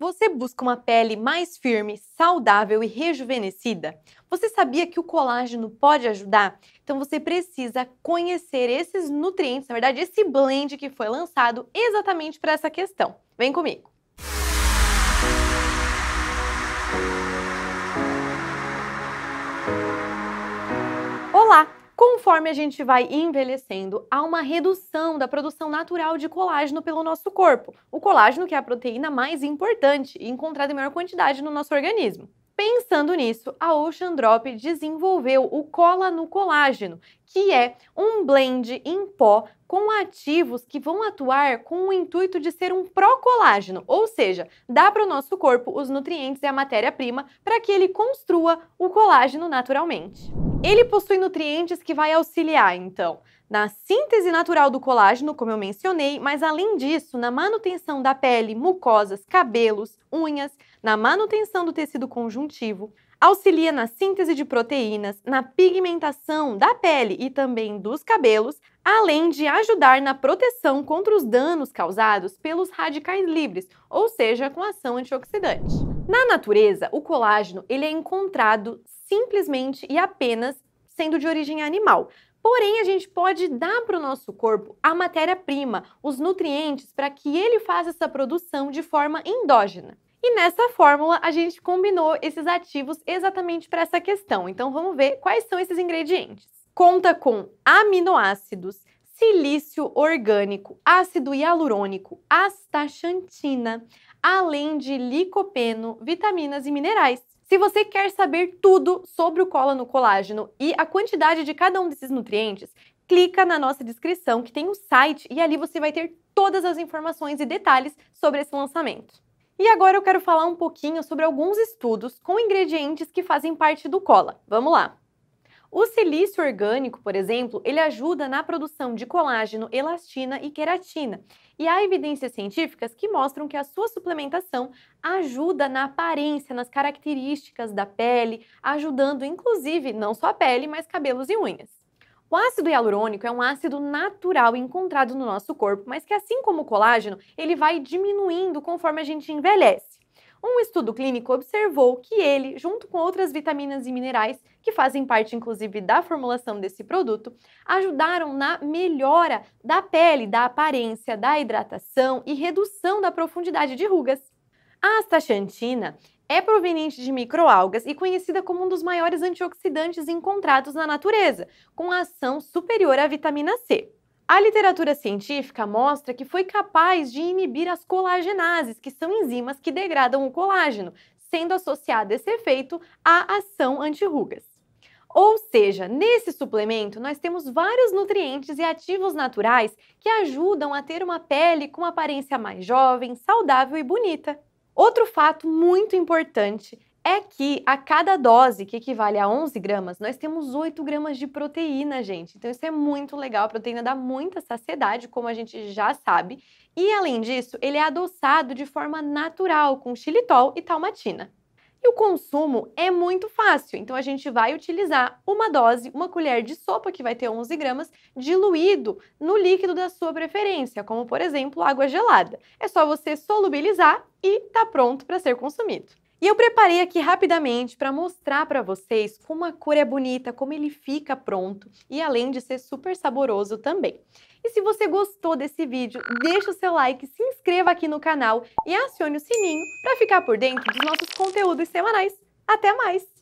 Você busca uma pele mais firme, saudável e rejuvenescida? Você sabia que o colágeno pode ajudar? Então você precisa conhecer esses nutrientes, na verdade, esse blend que foi lançado exatamente para essa questão. Vem comigo! Conforme a gente vai envelhecendo, há uma redução da produção natural de colágeno pelo nosso corpo. O colágeno que é a proteína mais importante e encontrada em maior quantidade no nosso organismo. Pensando nisso, a Ocean Drop desenvolveu o Cola no Colágeno, que é um blend em pó com ativos que vão atuar com o intuito de ser um pró-colágeno, ou seja, dá para o nosso corpo os nutrientes e a matéria-prima para que ele construa o colágeno naturalmente. Ele possui nutrientes que vai auxiliar, então, na síntese natural do colágeno, como eu mencionei, mas além disso, na manutenção da pele, mucosas, cabelos, unhas, na manutenção do tecido conjuntivo, auxilia na síntese de proteínas, na pigmentação da pele e também dos cabelos, além de ajudar na proteção contra os danos causados pelos radicais livres, ou seja, com ação antioxidante. Na natureza, o colágeno ele é encontrado simplesmente e apenas sendo de origem animal. Porém, a gente pode dar para o nosso corpo a matéria-prima, os nutrientes, para que ele faça essa produção de forma endógena. E nessa fórmula a gente combinou esses ativos exatamente para essa questão. Então vamos ver quais são esses ingredientes. Conta com aminoácidos, silício orgânico, ácido hialurônico, astaxantina, além de licopeno, vitaminas e minerais. Se você quer saber tudo sobre o cola colágeno e a quantidade de cada um desses nutrientes, clica na nossa descrição que tem o um site e ali você vai ter todas as informações e detalhes sobre esse lançamento. E agora eu quero falar um pouquinho sobre alguns estudos com ingredientes que fazem parte do cola. Vamos lá! O silício orgânico, por exemplo, ele ajuda na produção de colágeno, elastina e queratina. E há evidências científicas que mostram que a sua suplementação ajuda na aparência, nas características da pele, ajudando inclusive não só a pele, mas cabelos e unhas. O ácido hialurônico é um ácido natural encontrado no nosso corpo, mas que assim como o colágeno, ele vai diminuindo conforme a gente envelhece. Um estudo clínico observou que ele, junto com outras vitaminas e minerais, que fazem parte inclusive da formulação desse produto, ajudaram na melhora da pele, da aparência, da hidratação e redução da profundidade de rugas. A astaxantina é proveniente de microalgas e conhecida como um dos maiores antioxidantes encontrados na natureza, com ação superior à vitamina C. A literatura científica mostra que foi capaz de inibir as colagenases, que são enzimas que degradam o colágeno, sendo associado esse efeito à ação antirrugas. Ou seja, nesse suplemento nós temos vários nutrientes e ativos naturais que ajudam a ter uma pele com aparência mais jovem, saudável e bonita. Outro fato muito importante é que a cada dose, que equivale a 11 gramas, nós temos 8 gramas de proteína, gente. Então isso é muito legal, a proteína dá muita saciedade, como a gente já sabe. E além disso, ele é adoçado de forma natural, com xilitol e talmatina. E o consumo é muito fácil, então a gente vai utilizar uma dose, uma colher de sopa, que vai ter 11 gramas, diluído no líquido da sua preferência, como por exemplo água gelada. É só você solubilizar e tá pronto para ser consumido. E eu preparei aqui rapidamente para mostrar para vocês como a cor é bonita, como ele fica pronto e além de ser super saboroso também. E se você gostou desse vídeo, deixa o seu like, se inscreva aqui no canal e acione o sininho para ficar por dentro dos nossos conteúdos semanais. Até mais!